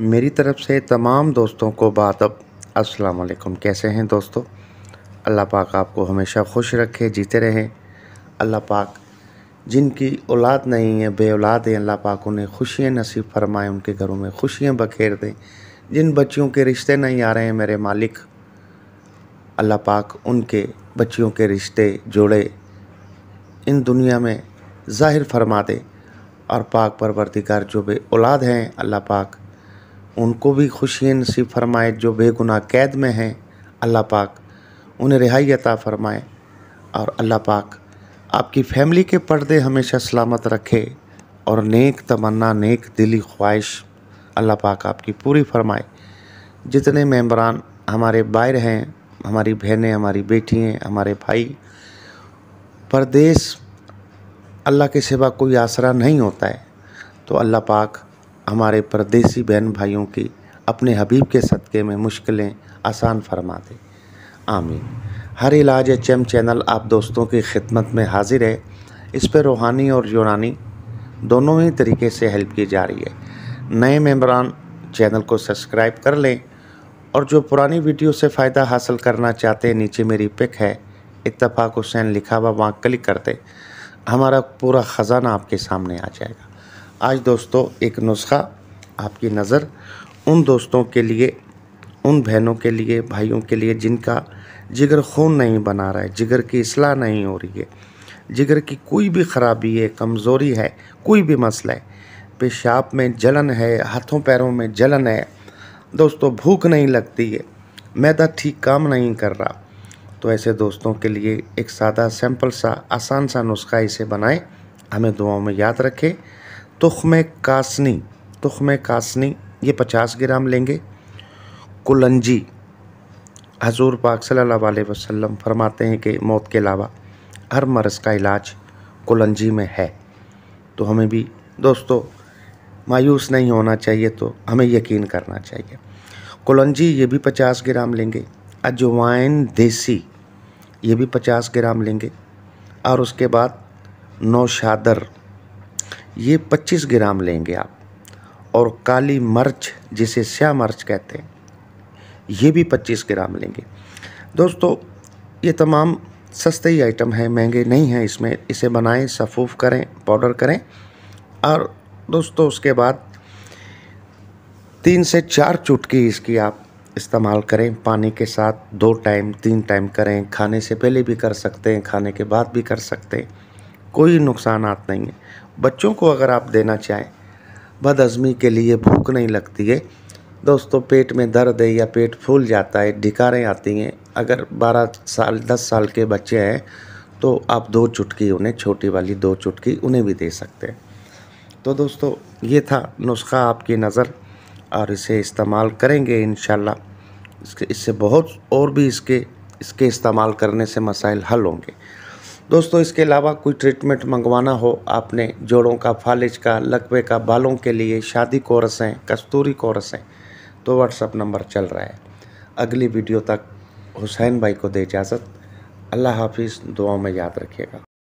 मेरी तरफ़ से तमाम दोस्तों को बात अस्सलाम वालेकुम कैसे हैं दोस्तों अल्लाह पाक आपको हमेशा खुश रखे जीते रहें अल्लाह पाक जिनकी औलाद नहीं है बे औलाद हैं अल्लाह पाक उन्हें खुशियाँ नसीब फरमाएं उनके घरों में खुशियाँ बखेर दें जिन बच्चियों के रिश्ते नहीं आ रहे हैं मेरे मालिक अल्लाह पाक उनके बच्चियों के रिश्ते जोड़े इन दुनिया में ज़ाहिर फरमा दे और पाक परवरदिगार जो बे औलाद हैं अल्लाह पाक उनको भी खुशी नसीब फरमाए जो बेगुनाह कैद में हैं अल्लाह पाक उन्हें रिहाई अता फरमाए और अल्लाह पाक आपकी फैमिली के पर्दे हमेशा सलामत रखे और नेक तमन्ना नेक दिली ख्वाहिश अल्लाह पाक आपकी पूरी फरमाए जितने मेम्बरान हमारे बाहर हैं हमारी बहनें हमारी बेटियाँ हमारे भाई परदेश अल्लाह के सिवा कोई आसरा नहीं होता है तो अल्लाह पाक हमारे परदेसी बहन भाइयों की अपने हबीब के सदक़े में मुश्किलें आसान फरमा दे आमीन हर इलाज एच एम चैनल आप दोस्तों की खिदमत में हाजिर है इस पर रूहानी और यूनानी दोनों ही तरीके से हेल्प की जा रही है नए मेम्बरान चैनल को सब्सक्राइब कर लें और जो पुरानी वीडियो से फ़ायदा हासिल करना चाहते हैं नीचे मेरी पिक है इतफाक़ हुसैन लिखा हुआ वहाँ क्लिक कर दें हमारा पूरा ख़जाना आपके सामने आ जाएगा आज दोस्तों एक नुस्खा आपकी नज़र उन दोस्तों के लिए उन बहनों के लिए भाइयों के लिए जिनका जिगर खून नहीं बना रहा है जिगर की असलाह नहीं हो रही है जिगर की कोई भी ख़राबी है कमज़ोरी है कोई भी मसला है पेशाब में जलन है हाथों पैरों में जलन है दोस्तों भूख नहीं लगती है मैदा ठीक काम नहीं कर रहा तो ऐसे दोस्तों के लिए एक सादा सैंपल सा आसान सा नुस्खा इसे बनाएं हमें दुआओं में याद रखें तुखम कासनी तुखम कासनी ये पचास ग्राम लेंगे कुलंजी हजूर पाक सल्लल्लाहु अलैहि वसल्लम फरमाते हैं कि मौत के अलावा हर मर्ज़ का इलाज कुलंजी में है तो हमें भी दोस्तों मायूस नहीं होना चाहिए तो हमें यकीन करना चाहिए कुलंजी ये भी पचास ग्राम लेंगे अजवाइन देसी ये भी पचास ग्राम लेंगे और उसके बाद नौशादर ये 25 ग्राम लेंगे आप और काली मर्च जिसे स्या मर्च कहते हैं ये भी 25 ग्राम लेंगे दोस्तों ये तमाम सस्ते ही आइटम हैं महंगे नहीं हैं इसमें इसे बनाएं सफ़ूफ करें पाउडर करें और दोस्तों उसके बाद तीन से चार चुटकी इसकी आप इस्तेमाल करें पानी के साथ दो टाइम तीन टाइम करें खाने से पहले भी कर सकते हैं खाने के बाद भी कर सकते हैं कोई नुकसान नहीं है बच्चों को अगर आप देना चाहें बदअज़मी के लिए भूख नहीं लगती है दोस्तों पेट में दर्द है या पेट फूल जाता है ढिकारें आती हैं अगर 12 साल 10 साल के बच्चे हैं तो आप दो चुटकी उन्हें छोटी वाली दो चुटकी उन्हें भी दे सकते हैं तो दोस्तों ये था नुस्खा आपकी नज़र और इसे इस्तेमाल करेंगे इन इसके इससे बहुत और भी इसके इसके इस्तेमाल करने से मसाइल हल होंगे दोस्तों इसके अलावा कोई ट्रीटमेंट मंगवाना हो आपने जोड़ों का फालिज का लकवे का बालों के लिए शादी कोरस हैं कस्तूरी कोरस हैं तो व्हाट्सअप नंबर चल रहा है अगली वीडियो तक हुसैन भाई को दे इजाज़त अल्लाह हाफिज़ दुआ में याद रखिएगा